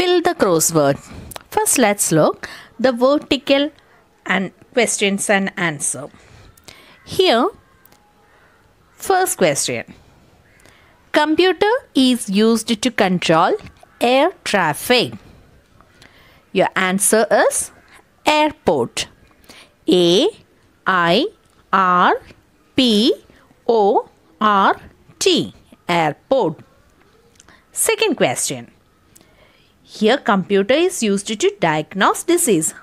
Fill the crossword. First, let's look the vertical and questions and answer. Here, first question. Computer is used to control air traffic. Your answer is airport. A I R P O R T airport. Second question. Here computer is used to diagnose disease.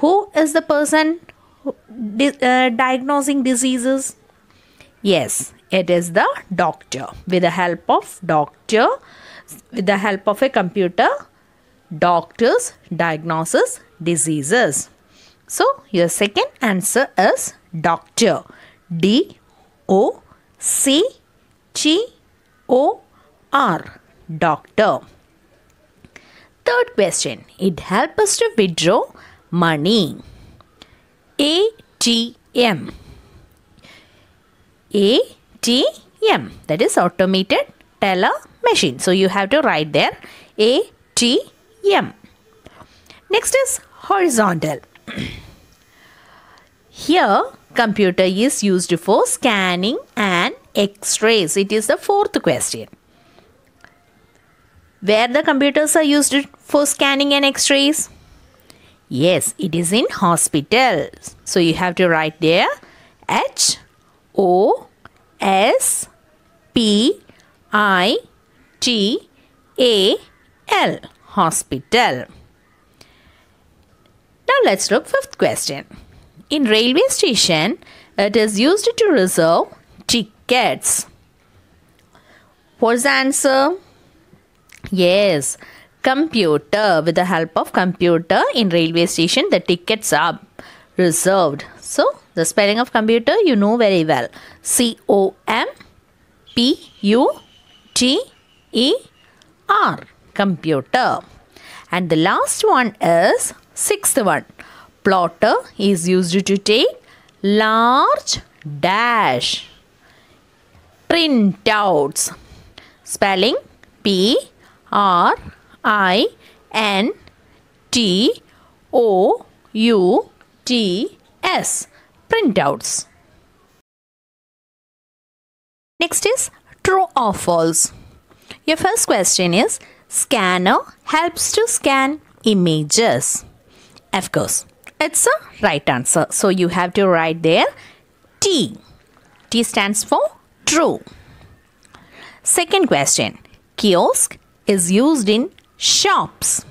Who is the person di uh, diagnosing diseases? Yes, it is the doctor. With the help of doctor, with the help of a computer, doctors diagnoses diseases. So your second answer is doctor. D O C T O R doctor. Third question It helps us to withdraw money. ATM. ATM. That is automated teller machine. So you have to write there ATM. Next is horizontal. Here, computer is used for scanning and x-rays. It is the fourth question where the computers are used for scanning and x-rays? Yes, it is in hospitals. So you have to write there H O S P I T A L hospital. Now let's look fifth question. In railway station, it is used to reserve tickets. What's the answer? Yes, computer. With the help of computer in railway station, the tickets are reserved. So, the spelling of computer you know very well. C O M P U T E R. Computer. And the last one is sixth one. Plotter is used to take large dash printouts. Spelling P R I N T O U T S printouts. Next is true or false. Your first question is scanner helps to scan images. Of course, it's a right answer. So you have to write there T. T stands for true. Second question kiosk is used in shops.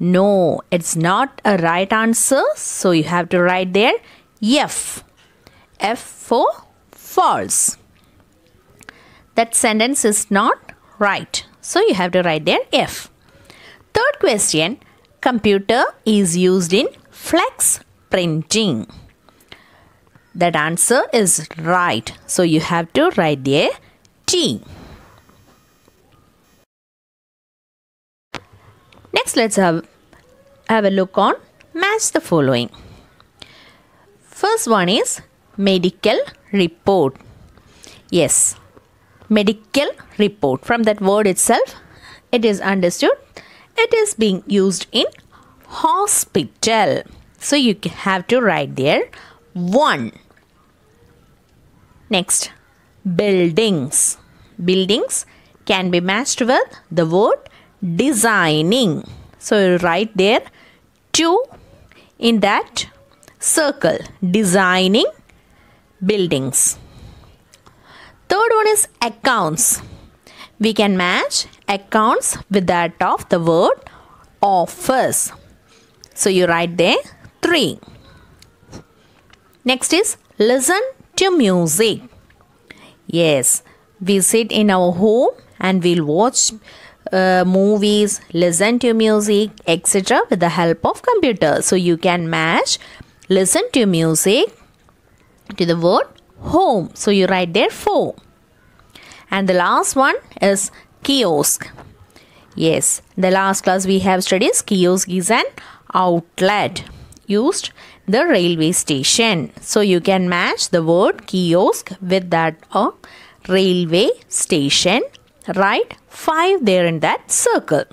No, it's not a right answer. So you have to write there F. F for false. That sentence is not right. So you have to write there F. Third question Computer is used in flex printing. That answer is right. So you have to write there T. Next, let's have, have a look on match the following. First one is medical report. Yes, medical report. From that word itself, it is understood. It is being used in hospital. So you have to write there one. Next, buildings. Buildings can be matched with the word designing. So you write there 2 in that circle designing buildings. Third one is accounts. We can match accounts with that of the word offers. So you write there 3. Next is listen to music. Yes, we sit in our home and we'll watch uh, movies, listen to music, etc. with the help of computer. So you can match listen to music to the word home. So you write there home. And the last one is kiosk. Yes, the last class we have studied kiosk is an outlet used the railway station. So you can match the word kiosk with that of railway station Write 5 there in that circle.